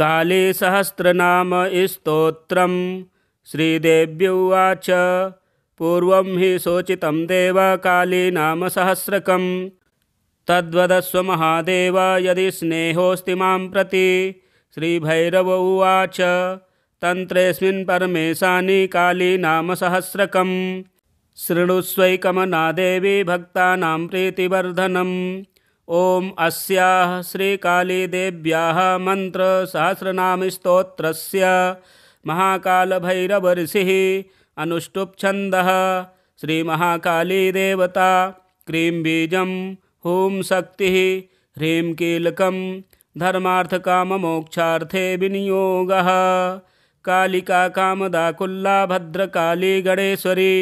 काले कालीसहस्रनामस्तोत्रं श्रीदेव्य उवाच पूर्वं हि शोचितं देव तद्वदस्व महादेवा यदि स्नेहोऽस्ति मां प्रति श्रीभैरव उवाच तन्त्रेऽस्मिन् परमेशानि कालीनामसहस्रकं देवी भक्तानां प्रीतिवर्धनम् ॐ महाकाल भैरव ऋषि अनुष्टुप छंद श्री महाकाली देवता क्रीं बीजं हूं शक्ति ह्रीं काम धर्मार्थकाममोक्षार्थे विनियोग कालिका कामदा कुल्ला भद्रकाली गणेश्वरी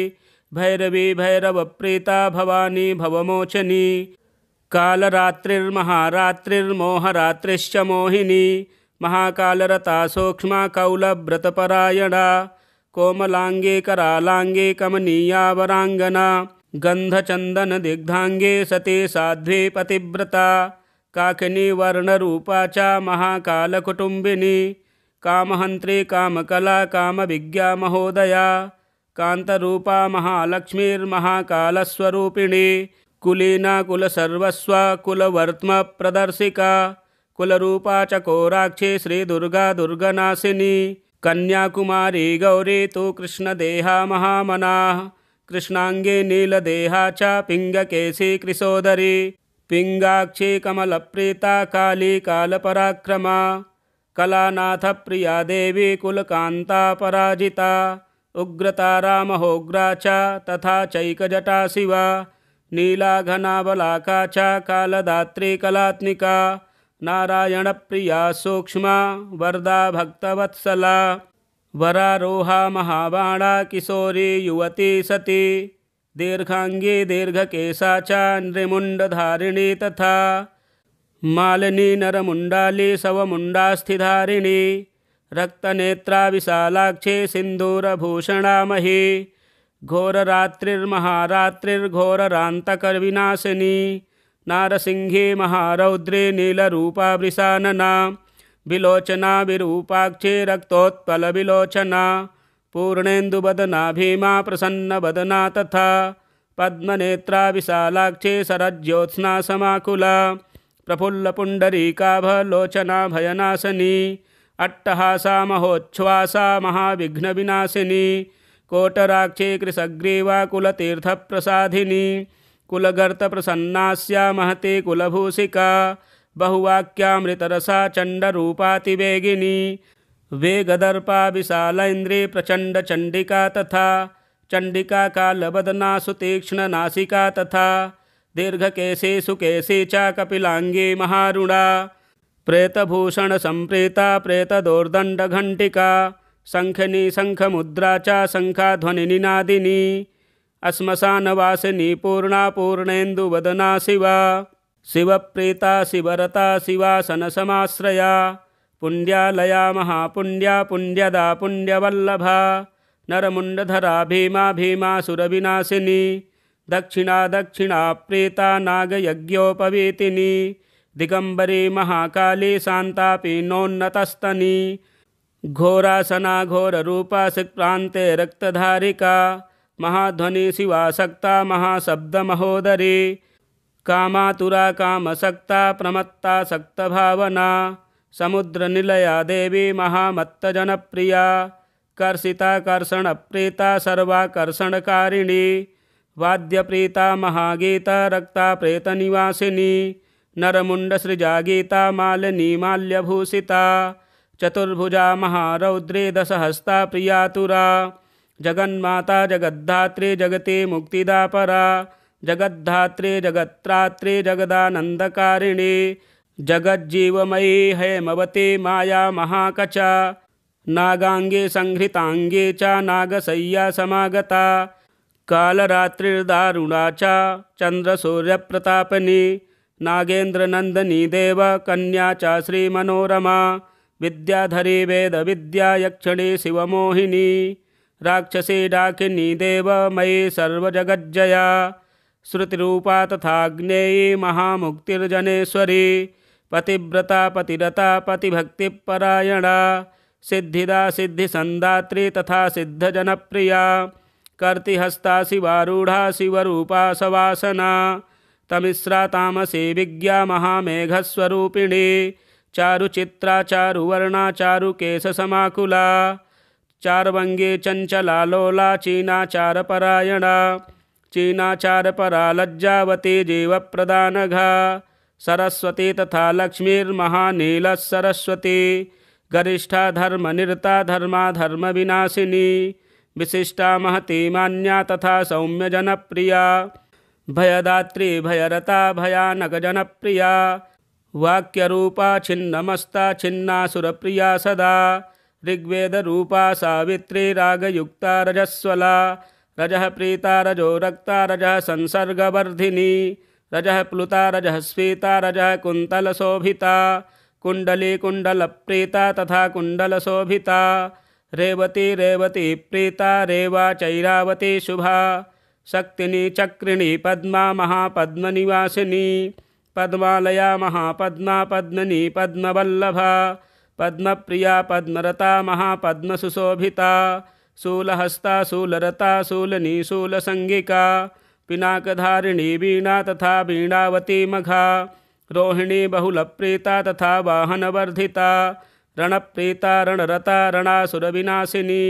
भैरवी भैरव प्रीता भवानी भवमोचनी कालरात्रिर्महारात्रिर्मोहरात्रिश्च मोहिनी महाकालरता सूक्ष्मा कौलव्रतपरायणा कोमलाङ्गे करालाङ्गे कमनीया वराङ्गना गन्धचन्दनदिग्धाङ्गे सते साध्वे पतिव्रता काकिनीवर्णरूपा च महाकालकुटुम्बिनी कामहन्त्री कामकला कामविज्ञामहोदया कान्तरूपा महालक्ष्मीर्महाकालस्वरूपिणी कुलवर्त्म कुलवर्त्मप्रदर्शिका कुलरूपा चकोराक्षी दुर्गा दुर्गनाशिनी कन्याकुमारी गौरी तो कृष्णदेहा महामना कृष्णाङ्गी नीलदेहा च पिङ्गकेशी कृशोदरी पिङ्गाक्षी कमलप्रीता काली कालपराक्रमा प्रिया देवी कुलकान्ता पराजिता उग्रतारामहोग्रा च तथा चैकजटा शिवा नीलाघनावलाकाचा कालदात्री कलात्मिका नारायणप्रिया सूक्ष्मा वरदा भक्तवत्सला वरारोहा महाबाणा किशोरी युवती सती दीर्घांगी दीर्घकेशाचा नृमुण्डधारिणी तथा मालिनी नरमुण्डाली सवमुण्डास्थिधारिणी रक्तनेत्रा विशालाक्षे सिन्दूरभूषणामही घोररात्रिर्महारात्रिर्घोररान्तकर्विनाशिनी नारसिंहे महारौद्रे नीलरूपावृषानना विलोचना विरूपाक्षे रक्तोत्पलविलोचना पूर्णेन्दुवदना भीमा प्रसन्नवदना तथा पद्मनेत्रा विशालाक्षे सरज्योत्स्ना समाकुला प्रफुल्लपुण्डरीकाभलोचना भयनाशिनी अट्टहासा महोच्छ्वासा महाविघ्नविनाशिनी कोटराक्षी प्रसन्ना कुलगर्तप्रसन्नास्या महती कुलभूषिका बहुवाक्यामृतरसा चण्डरूपातिवेगिनी वेगदर्पा विशालैन्द्री प्रचण्डचण्डिका तथा चण्डिका कालबदना सुतीक्ष्णनासिका तथा दीर्घकेशी सुकेशी च कपिलाङ्गी महारुणा प्रेतभूषणसम्प्रीता प्रेतदोर्दण्डघण्टिका शङ्खनी शङ्खमुद्रा च शङ्खा ध्वनिनादिनि अश्मशानवासिनी पूर्णा पूर्णेन्दुवदना शिवा शिवप्रीता शिवरता शिवासनसमाश्रया पुण्ड्यालया महापुण्ड्या महापुण्या पुण्यदा पुण्यवल्लभा नरमुण्डधरा भीमा सुरविनाशिनी दक्षिणा दक्षिणा प्रीता नागयज्ञोपवीतिनी दिगम्बरी महाकाली नोन्नतस्तनी घोरासनाघोररूपा सिक्रान्ते रक्तधारिका महाध्वनि शिवासक्ता महाशब्दमहोदरी कामातुरा कामसक्ता प्रमत्ता समुद्र निलया देवी महामत्तजनप्रिया प्रीता सर्वाकर्षणकारिणी वाद्यप्रीता महागीता रक्ता नरमुंड सृजा गीता मालिनी माल्यभूषिता चतुर्भुजा महारौद्रे दशहस्ता प्रियातुरा जगन्माता जगद्धात्रे जगते मुक्तिदा परा जगद्धात्रे जगत्रात्रे जगदानन्दकारिणे जगज्जीवमयी हैमवते माया महाकचा नागांगे संहृतांगे च नागसय्या समागता कालरात्रिर्दारुणा च चन्द्रसूर्यप्रतापनी नागेन्द्रनन्दिनी देव कन्या च श्रीमनोरमा विद्याधरी वेद विद्यायक्षणी शिवमोहिनी राक्षसी डाकिनी देवमयी सर्वजगज्जया श्रुतिरूपा तथाग्नेयी महामुक्तिर्जनेश्वरी पतिव्रता पतिरता पतिभक्तिपरायणा सिद्धिदा सिद्धिसन्दात्री तथा सिद्धजनप्रिया कर्तिहस्ता शिवारूढ़ा शिवरूपा सवासना तमिश्रा तामसी विज्ञा महामेघस्वरूपिणी केश चारुवर्णा चार वंगे चंचला लोला चार परा लज्जावती जीव प्रदान घा सरस्वती तथा लक्ष्मीर्महानीलः सरस्वती गरिष्ठा निरता धर्मा धर्म विनाशिनी विशिष्टा महती मान्या तथा सौम्य जनप्रिया भयदात्री भयरता भयानक जनप्रिया वाक्यरूपा छिन्नमस्ता छिन्ना सुरप्रिया सदा रूपा सावित्री रागयुक्ता रजस्वला रजः प्रीता रजो रक्ता रजः संसर्गवर्धिनी रज प्लुता रजः स्वीता कुंडली कुंडल प्रीता तथा कुण्डलशोभिता रेवती रेवती प्रीता रेवा चैरावती शुभा शक्तिनी चक्रिणी पद्मा महापद्मनिवासिनी पद्मालया महापद्मा पद्मनी पद्मवल्लभा पद्मप्रिया पद्मरता महापद्मसुशोभिता शूलहस्ता शूलरता शूलनी शूलसङ्गिका पिनाकधारिणी वीणा तथा वीणावती मघा रोहिणी बहुलप्रीता तथा वाहनवर्धिता रणप्रीता रणरता रणासुरविनाशिनी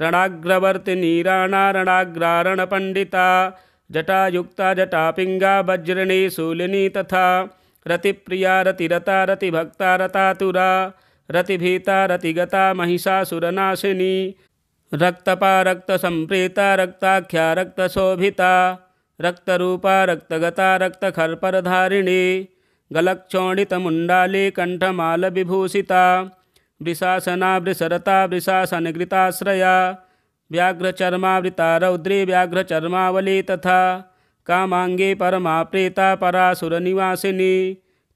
रणाग्रवर्तिनी राणा रणाग्रारणपण्डिता जटा जटापिङ्गा वज्रिणी शूलिनी तथा रतिप्रिया रतिरता रतिभक्ता रतातुरा रतिभीता रतिगता महिषासुरनाशिनी रक्तपा रक्तसम्प्रीता रक्ताख्या रक्तशोभिता रक्तरूपा रक्तगता रक्तखर्परधारिणी गलक्षोणितमुण्डाली कण्ठमालविभूषिता वृषासना वृषरता वृषासनगृताश्रया व्याघ्रचर्मावृता रौद्री व्याघ्रचर्मावली तथा कामांगी परमा प्रेता परासुर निवासिनी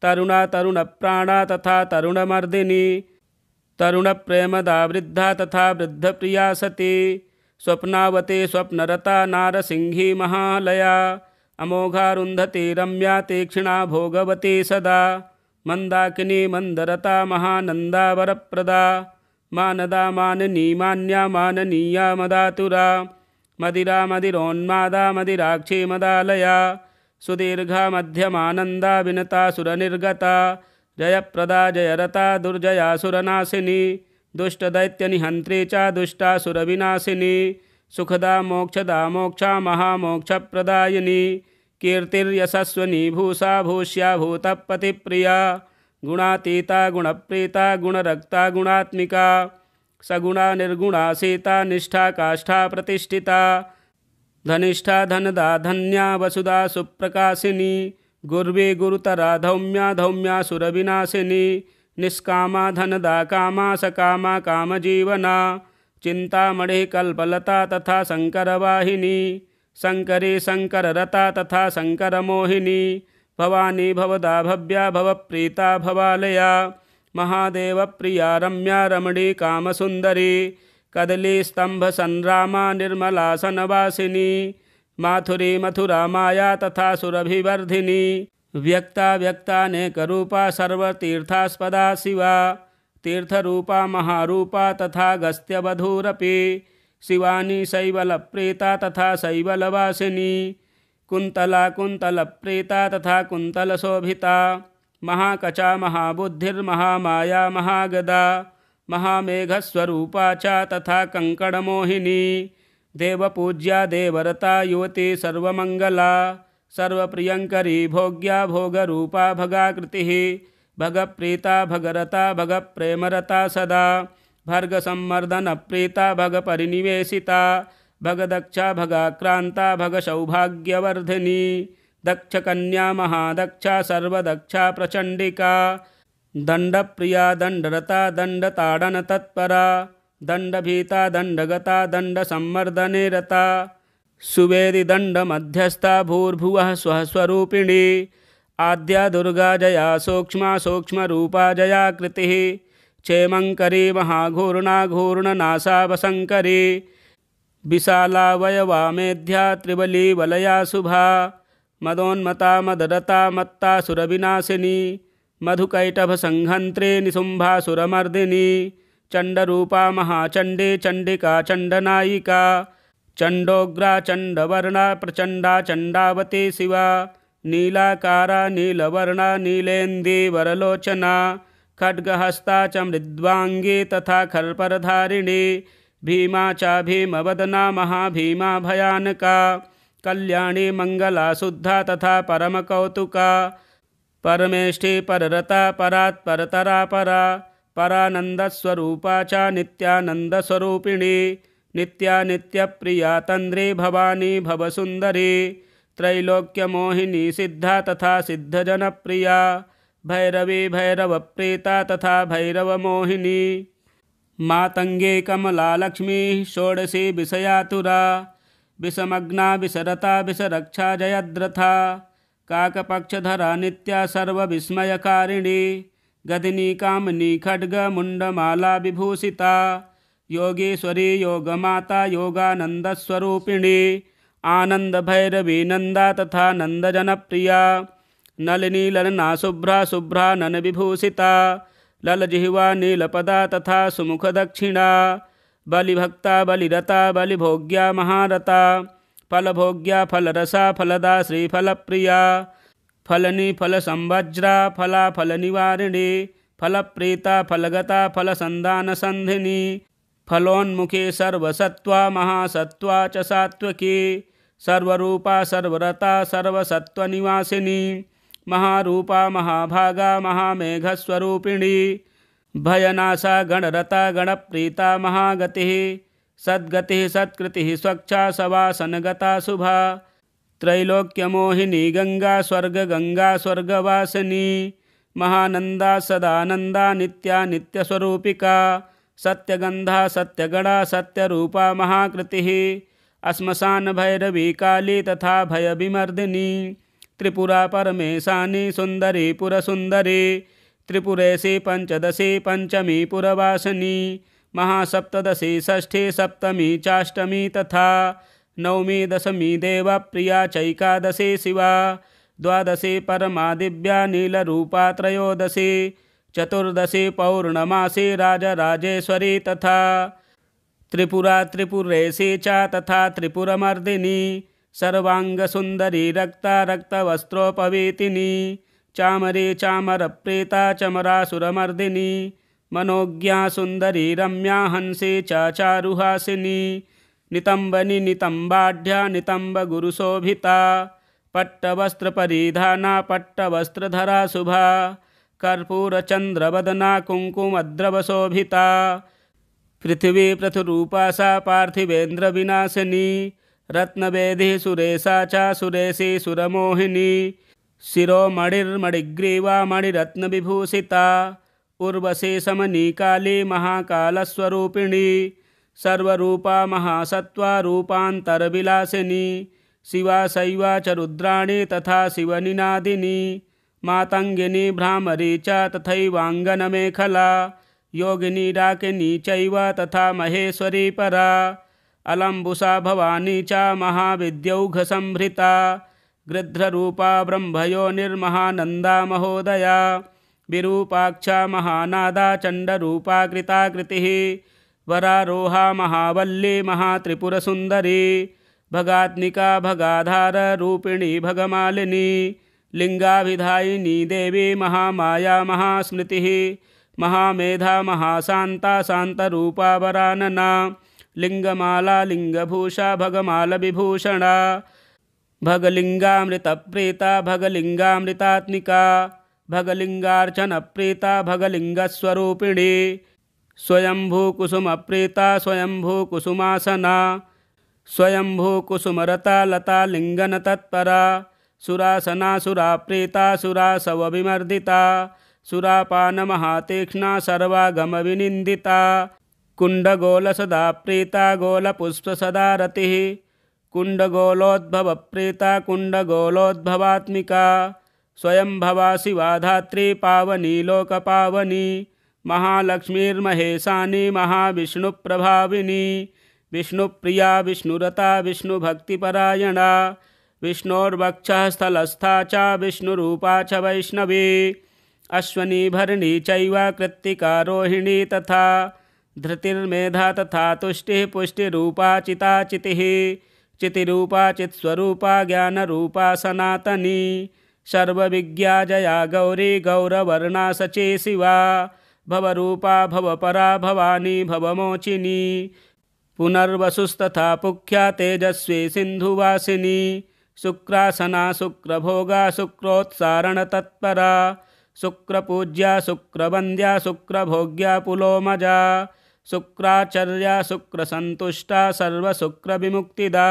तरुणा तरुण प्राणा तथा तरुणमर्दिनी तरुण प्रेमदा वृद्धा तथा वृद्ध प्रिया सती स्वप्नावती स्वप्नरता नारसिंही महालया अमोघारुंधती रम्या तीक्षणा भोगवती सदा मंदाकिनी मंदरता महानंदा वरप्रदा मानदा माननी मान्या माननीया मदातुरा मदिरा मदिरोन्मादा मदिराक्षी मदालया सुदीर्घा मध्यमानंदा विनता सुरनिर्गता जयप्रदा जयरता दुर्जया सुरनाशिनी निहंत्री च दुष्टा सुरविनाशिनी सुखदा मोक्षदा मोक्षा महामोक्षप्रदायिनी कीर्तिर्यशस्वनी भूषा भूष्या भूतपतिप्रिया गुणातीता गुणप्रीता गुणरक्ता गुणात्मिका सगुणा निर्गुणा सीता निष्ठा काष्ठा प्रतिष्ठिता धनिष्ठा धनदा धन्या वसुदा सुप्रकाशिनी गुर्वे गुरुतरा धौम्या धौम्या सुरविनाशिनी निष्कामा धनदा कामा सकामा कामजीवना चिंतामढ़ि कल्पलता तथा शंकरवाहिनी शंकरी शंकररता तथा शंकरमोहिनी भवानी भवदा भव्या प्रीता भवालया प्रिया रम्या रमणी संरामा निर्मला सनवासिनी माथुरी मथुरा माया तथा सुरभिवर्धिनी व्यक्ता व्यक्तानेकरूपा सर्वतीर्थास्पदा शिवा तीर्थरूपा महारूपा तथा गस्त्यवधूरपि शिवानी शैवलप्रीता तथा शैवलवासिनी कुंतला कुन्तलप्रीता तथा कुन्तलशोभिता महाकचा महाबुद्धिर्महामाया महागदा महामेघस्वरूपा च तथा कङ्कणमोहिनी देवपूज्या देवरता युवती सर्वमङ्गला सर्वप्रियङ्करी भोग्या भोगरूपा भगाकृतिः भगप्रीता भगरता भगप्रेमरता सदा भर्गसम्मर्दनप्रीता भगपरिनिवेशिता भगदक्षा भगाक्रान्ता भगसौभाग्यवर्धिनी कन्या महादक्षा सर्वदक्षा प्रचंडिका प्रचण्डिका दण्डप्रिया दण्डरता दण्डताडनतत्परा दंडगता दंड संवर्धने रता मध्यस्था भूर्भुव स्वस्वरूपिणी आद्या दुर्गा जया सूक्ष्मा रूपा जया कृतिः क्षेमङ्करी महाघूर्णाघूर्णनासावशङ्करी विशालावयवा मेध्या त्रिवली वलया शुभा मदोन्मता मदरता मत्ता सुरविनाशिनी मधुकैटभसंहन्त्रे निशुम्भासुरमर्दिनी चण्डरूपा महाचंडे चंडिका चंडनायिका चंडोग्रा चंडवर्णा प्रचंडा चण्डावती शिवा नीलाकारा नीलवर्णा नीलेन्दी वरलोचना खड्गहस्ता च मृद्वांगी तथा खल्परधारिणी भीमा च भीमवदना महाभीमा भयानका कल्याणी मंगला शुद्धा तथा परमकौतुका परमेष्ठी पररता परात्परतरा परा परानंदस्वरूपा च नित्यानंदस्वरूपिणी नित्यानित्यप्रिया तन्द्री भवानी भवसुंदरी त्रैलोक्यमोहिनी सिद्धा तथा सिद्धजनप्रिया भैरवी भैरव प्रीता तथा भैरवमोहिनी मातङ्गे कमलालक्ष्मीः षोडशी विषयातुरा विषमग्ना विसरता विषरक्षा जयद्रथा काकपक्षधरा नित्या सर्वविस्मयकारिणी गदिनी कामनी खड्गमुण्डमाला विभूषिता योगेश्वरी योगमाता योगानन्दस्वरूपिणी आनन्दभैरवी नन्दा तथा नन्दजनप्रिया नलिनी ललना शुभ्रा शुभ्रा ननविभूषिता ललजिह्वा नीलपदा तथा सुमुखदक्षिणा बलिभक्ता बलिरता बलिभोग्या महारता फलभोग्या फलरसा फलदा श्रीफलप्रिया फलनी फलसंवज्रा फला फलनिवारिणी फलप्रीता फलगता फलसन्धानसन्धिनी फलोन्मुखे सर्वसत्त्वा महासत्त्वा च सात्वकी सर्वरूपा सर्वरता सर्वसत्त्वनिवासिनी महारूपा महाभागा महामेघस्वरूपिणी भयनाशा गणरता गणप्रीता महागति सद्गति सत्कृति स्वच्छा सवासनगता शुभा त्रैलोक्यमोहिनी गंगा स्वर्ग गंगा स्वर्गवासिनी महानंदा सदानंदा नित्या नित्यस्वरूपिका सत्यगंधा सत्यगणा सत्यरूपा महाकृति अस्मशान भैरवी काली तथा भयविमर्दिनी त्रिपुरा परमेशानी सुंदरी पुरसुंदरी त्रिपुरेशी पंचदशी पंचमी पुरवासनी महासप्तदशी षष्ठी सप्तमी चाष्टमी तथा नवमी दशमी देव प्रिया चैकादशी शिवा द्वादशी परमा नील रूपा त्रयोदशी चतुर्दशी पौर्णमासी राजराजेश्वरी तथा त्रिपुरा त्रिपुरेशी चा तथा त्रिपुरमर्दिनी सर्वाङ्गसुन्दरी रक्ता रक्तवस्त्रोपवेतिनी चामरी चामरप्रेता चमरासुरमर्दिनी मनोज्ञा सुन्दरी रम्या हंसी चाचारुहासिनी नितम्बनि नितम्बाढ्या नितम्बगुरुशोभिता पट्टवस्त्रपरिधाना पट्टवस्त्रधरा शुभा कर्पूरचन्द्रवदना कुङ्कुमद्रवशोभिता पृथिवी पृथुरूपा सा पार्थिवेन्द्रविनाशिनी रत्नवेदिः सुरेशा च सुरेशी सुरमोहिनी शिरोमणिर्मणिग्रीवा मणिरत्नविभूषिता उर्वशी काली महाकालस्वरूपिणी सर्वरूपा महासत्त्वा रूपान्तरविलासिनी शिवा शैवा च रुद्राणी तथा शिवनिनादिनी मातङ्गिनी भ्रामरी च तथैवाङ्गनमेखला योगिनी डाकिनी चैव तथा महेश्वरी परा अलम्बुसा भवानी च संभृता गृध्ररूपा ब्रह्मयो निर्महानन्दा महोदया विरूपाक्षा महानादा चण्डरूपा कृताकृतिः वरारोहा महावल्ली महात्रिपुरसुन्दरी भगात्मिका भगाधाररूपिणी भगमालिनी लिङ्गाभिधायिनी देवी महामाया महास्मृतिः महामेधा महाशान्ता शान्तरूपा वरानना लिङ्गमाला लिङ्गभूषा भगमालविभूषणा भगलिङ्गामृतप्रेता भगलिङ्गामृतात्मिका भगलिङ्गार्चनप्रीता भगलिङ्गस्वरूपिणी स्वयंभू स्वयम्भूकुसुमासना स्वयम्भूकुसुमरता लता लिङ्गनतत्परा सुरासना सुराप्रीता सुरासवविमर्दिता सुरापानमहातीक्ष्णा सर्वागमविनिन्दिता सदा प्रीता रति कुंडगोलोद्भव प्रीता कुंडगोलोद्भवात्मिका स्वयं भवा शिवाधात्री पावनी लोकपावनी महालक्ष्मीर्महेशानी विष्णु प्रिया विष्णुरता विष्णुभक्तिपरायणा विष्णोर्वक्षः स्थलस्था च विष्णुरूपा च वैष्णवी अश्वनी भरणी चैव कृत्तिका रोहिणी तथा धृतिर्मेधा तथा पुष्टि रूपा चिता चितिः चितिरूपा ज्ञान ज्ञानरूपा सनातनी विज्ञा जया गौरी गौरवर्णा सचे शिवा भवरूपा भवपरा भवानी भवमोचिनी पुनर्वसुस्तथा पुख्या तेजस्वी सिंधुवासिनी शुक्रासना शुक्रभोगा शुक्रोत्सारण तत्परा शुक्रपूज्या शुक्रवंद्या शुक्रभोग्या पुलोमजा शुक्राचर्या शुक्रसन्तुष्टा सर्वशुक्रविमुक्तिदा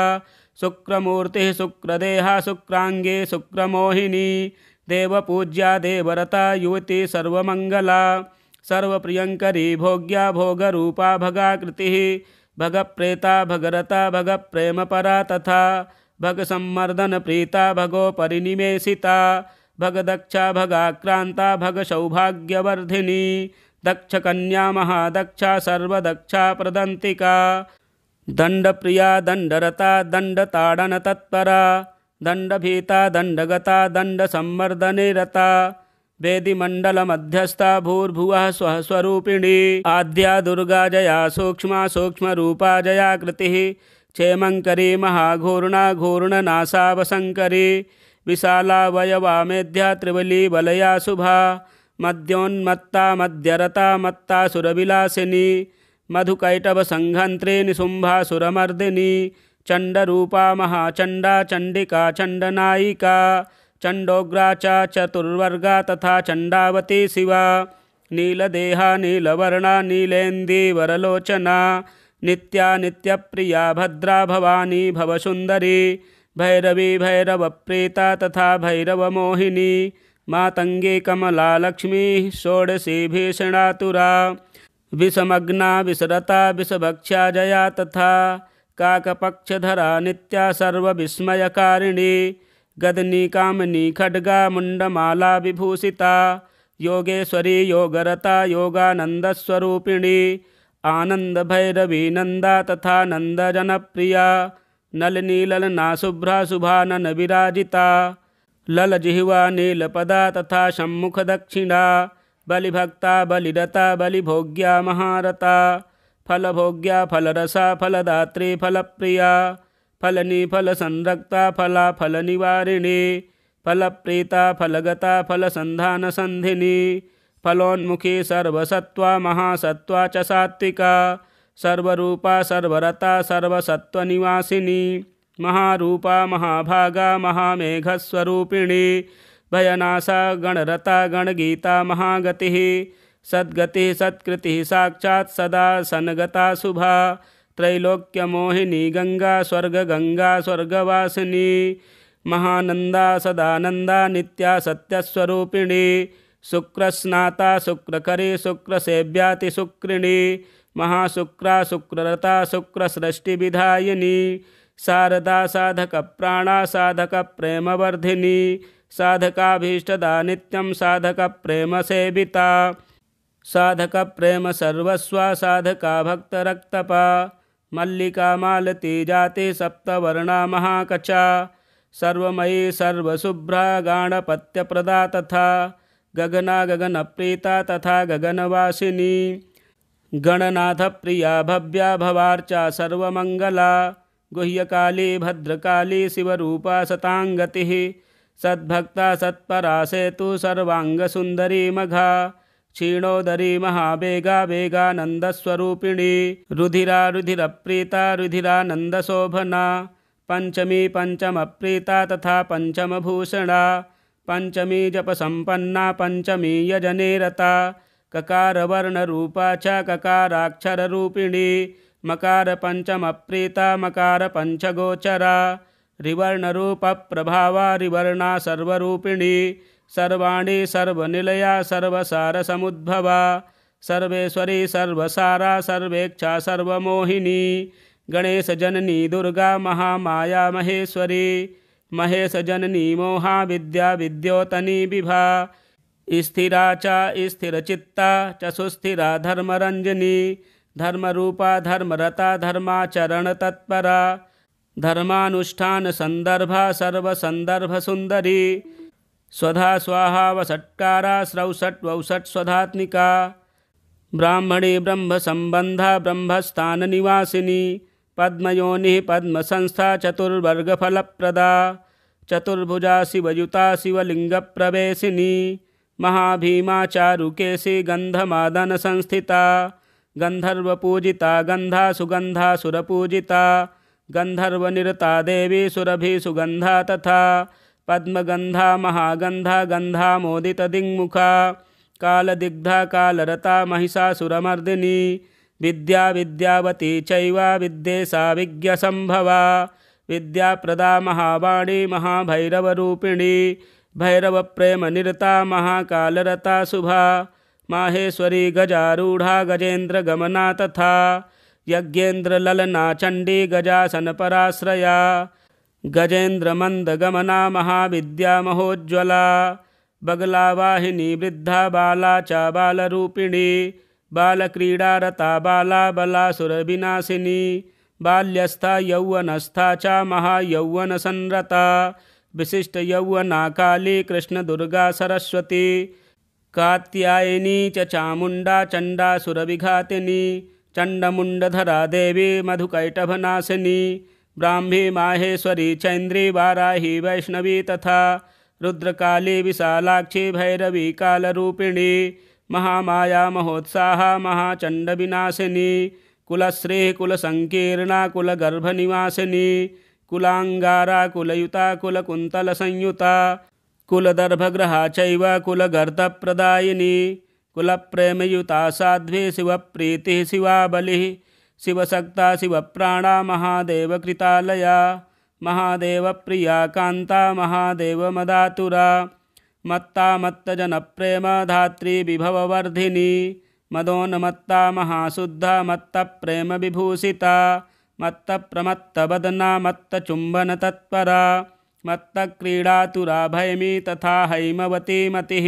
शुक्रमूर्तिः शुक्रदेहा शुक्राङ्गे शुक्रमोहिनी देवपूज्या देवरता युवती सर्वमङ्गला सर्वप्रियङ्करी भोग्या भोगरूपा भगाकृतिः भगप्रेता भगरता भगप्रेमपरा तथा भगसम्मर्दनप्रीता भगोपरिनिमेषिता भगदक्षा भगाक्रान्ता भगसौभाग्यवर्धिनी दक्षकन्या महादक्षा सर्वदक्षा प्रदन्तिका दण्डप्रिया दण्डरता दण्डताडनतत्परा दंडगता दंड दण्डसंवर्धने रता मंडल मध्यस्था भूर्भुव स्वस्वरूपिणी आद्या दुर्गा जया सूक्ष्मा सूक्ष्म जया कृति क्षेमङ्करी महाघूर्णा विशाला वयवा मेध्या त्रिवली बलया शुभा मद्योन्मत्ता मद्यरता मत्ता सुरविलासिनी मधुकैटवसङ्घन्त्रे निशुम्भासुरमर्दिनी चण्डरूपा महाचण्डा चण्डिका चण्डनायिका चण्डोग्रा च चतुर्वर्गा तथा चंडावती शिवा नीलदेहा नीलवर्णा नीलेन्दी वरलोचना नित्या नित्यप्रिया भद्रा भवानी भवसुन्दरी भैरवी प्रीता तथा भैरवमोहिनी कमला लक्ष्मी षोडशी भीषणातुरा विषमग्ना विसरता विषभक्षा जया तथा काकपक्षधरा नित्या सर्वविस्मयकारिणी गदनी कामनी खड्गा मुण्डमाला विभूषिता योगेश्वरी योगरता योगानन्दस्वरूपिणी आनन्दभैरवी नन्दा तथा नन्दजनप्रिया नलनीललना शुभ्रा विराजिता ललजिह्वा नीलपदा तथा षण्मुखदक्षिणा बलिभक्ता बलिरता बलिभोग्या महारता फलभोग्या फलरसा फलदात्री फलप्रिया फलनी फलसंरक्ता फला फलनिवारिणी फलप्रीता फलगता फलसन्धानसन्धिनी फलोन्मुखी सर्वसत्त्वा महासत्त्वा च सात्विका सर्वरूपा सर्वरता सर्वसत्त्वनिवासिनी महारूपा महाभागा महामेघस्वरूपिणी भयनासा गणरता गणगीता महागति सद्गति सत्कृति साक्षात् सदा सन्गता शुभा गंगा स्वर्ग गंगा स्वर्गवासिनी महानंदा सदानंदा नित्या सत्यस्वरूपिणी शुक्रस्नाता शुक्रकरी शुक्रसेव्यातिशुक्रिणी महाशुक्रा शुक्ररता शुक्रसृष्टिविधायिनी शारदा साधक प्राणा साधक प्रेम प्रेमवर्धिनी साधकाभीष्टदा नित्यं साधक प्रेम सेविता साधक प्रेम सर्वस्व साधका भक्तरक्तपा मल्लिका मालती जाति सप्तवर्णा महाकचा सर्वमयी सर्वशुभ्रा गाणपत्यप्रदा तथा गगना प्रीता तथा गगनवासिनी गणनाथ प्रिया भव्या भवार्चा सर्वमङ्गला गुह्यकाले भद्रकाले शिवरूपा सताङ्गतिः सद्भक्ता सत्परा सेतु सर्वाङ्गसुन्दरी मघा क्षीणोदरी महाबेगा वेगानन्दस्वरूपिणी रुधिरा रुधिरानंदशोभना पंचमी पंचम प्रीता तथा पंचमी जप संपन्ना पंचमी यजनेरता रूपा च रूपिणी मकार पञ्चमप्रीता मकार पञ्चगोचरा रिवर्णरूपप्रभावा रिवर्णा सर्वरूपिणी सर्वाणी सर्वनिलया सर्वसारसमुद्भवा सर्वेश्वरी सर्वसारा सर्वेक्षा सर्वमोहिनी गणेशजननी दुर्गा महामाया महेश्वरी जननी मोहा विद्या विद्योतनी विभा स्थिरा चा स्थिरचित्ता च सुस्थिरा धर्मरञ्जनी धर्मरूपा धर्मरता धर्माचरण तत्परा धर्मानुष्ठान संदर्भा सर्व संदर्भ सुंदरी स्वधा स्वाहा वसट्कारा स्रौसट वौसट स्वधात्मिका ब्राह्मणी ब्रह्म संबंध ब्रह्मस्थान निवासिनी पद्मयोनि पद्म संस्था चतुर्वर्ग फल प्रदा चतुर्भुजा शिवयुता शिवलिंग प्रवेशिनी महाभीमा चारुकेशी गंधमादन संस्थिता गन्धर्वपूजिता गन्धा सुगन्धा सुरपूजिता गन्धर्वनिरता देवी सुरभि सुगन्धा तथा पद्मगन्धा महागन्धा गन्धा मोदितदिङ्मुखा कालदिग्धा कालरता महिषासुरमर्दिनी विद्या विद्यावती चैव विद्येशा विज्ञसम्भवा विद्याप्रदा महावाणी महाभैरवरूपिणी भैरवप्रेमनिरता महाकालरता शुभा माहेश्वरी गजारूढा गजेन्द्रगमना तथा चंडी मंद गमना महाविद्या गजेन्द्रमन्दगमना बगला बगलावाहिनी वृद्धा बाला च बालरूपिणी बालक्रीडारता बाला बलासुरविनाशिनी बाल्यस्था यौवनस्था च महायौवनसंरता विशिष्टयौवना काली कृष्णदुर्गा सरस्वती कात्यायिनी च चामुण्डा चण्डा सुरविघातिनी चण्डमुण्डधरा देवी मधुकैटभनाशिनी ब्राह्मी माहेश्वरी चैन्द्री वाराही वैष्णवी तथा रुद्रकाली विशालाक्षी भैरवी कालरूपिणी महामाया महाचंड विनाशिनी कुलश्री कुलसङ्कीर्णा कुलगर्भनिवासिनी कुलांगारा कुलयुता संयुता कुलदर्भगृहा चैव कुलगर्तप्रदायिनी कुलप्रेमयुता साध्वी शिवप्रीतिः बलिः शिवसक्ता शिवप्राणा महादेवकृतालया महादेवप्रिया प्रिया कान्ता महादेव मदातुरा मत्ता विभववर्धिनी मदोन्मत्ता महाशुद्धा मत्तप्रेमविभूषिता मत्तप्रमत्तवदना मत्तचुम्बनतत्परा मत्तक्रीडातुराभयमी तथा हैमवती मतिः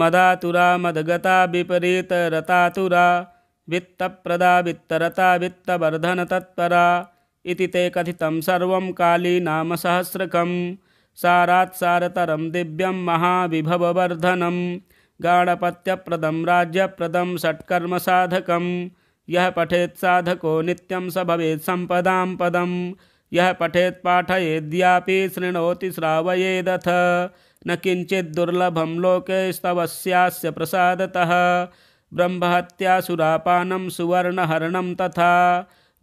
मदातुरा मदगता विपरीतरतातुरा वित्तप्रदा वित्तरता वित्तवर्धनतत्परा इति ते कथितं सर्वं कालीनामसहस्रकं सारात्सारतरं दिव्यं महाविभववर्धनं गाणपत्यप्रदं राज्यप्रदं षट्कर्मसाधकं यः पठेत् साधको नित्यं स भवेत् सम्पदां पदम् यः पठेत् पाठयेद्यापि शृणोति श्रावयेदथ न किञ्चित् दुर्लभं लोके स्तवस्यास्य प्रसादतः ब्रह्महत्यासुरापानं सुवर्णहरणं तथा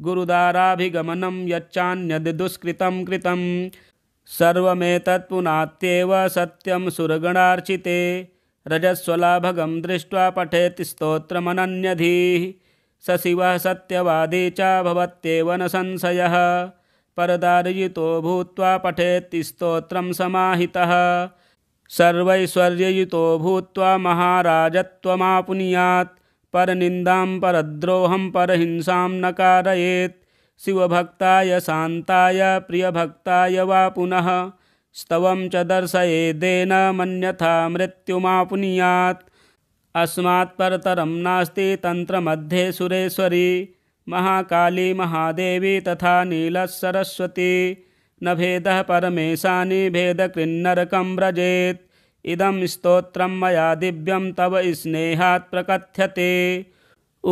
गुरुदाराभिगमनं यच्चान्यद्दुष्कृतं कृतं सर्वमेतत्पुनात्येव सत्यं सुरगणार्चिते रजस्वलाभगं दृष्ट्वा पठेत् स्तोत्रमनन्यधीः स शिवः सत्यवादी च भवत्येव न संशयः परदारयितो भूत्वा पठेति स्तोत्रं समाहितः सर्वैश्वर्ययुतो भूत्वा महाराजत्वमापुनीयात् परनिन्दां परद्रोहं परहिंसां न कारयेत् शिवभक्ताय शान्ताय प्रियभक्ताय वा पुनः स्तवं च दर्शयेदेन मन्यथा मृत्युमापुनीयात् अस्मात् परतरं नास्ति तन्त्रमध्ये सुरेश्वरी महाकाली महादेवी तथा नीलः सरस्वती न भेदः परमेशानि भेदकृन्नरकं व्रजेत् इदं स्तोत्रं मया दिव्यं तव स्नेहात् प्रकथ्यते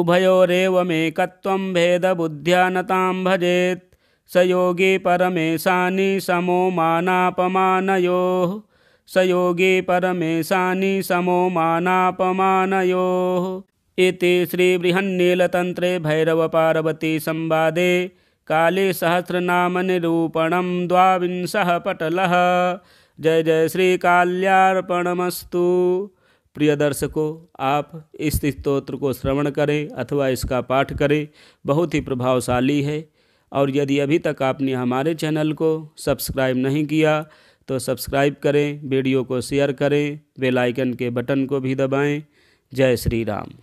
उभयोरेवमेकत्वं भेदबुद्ध्यानतां भजेत् स योगी परमेशानि समो मानापमानयोः स योगी परमेशानि समो मानापमानयोः इति पार्वती संवादे काले सहस्रनामनिरूपणं द्वांश पटल जय जय श्री काल्यार्पणमस्तु प्रिय दर्शकों आप इस स्त्रोत्र को श्रवण करें अथवा इसका पाठ करें बहुत ही प्रभावशाली है और यदि अभी तक आपने हमारे चैनल को सब्सक्राइब नहीं किया तो सब्सक्राइब करें वीडियो को शेयर करें बेल आइकन के बटन को भी दबाएं जय श्री राम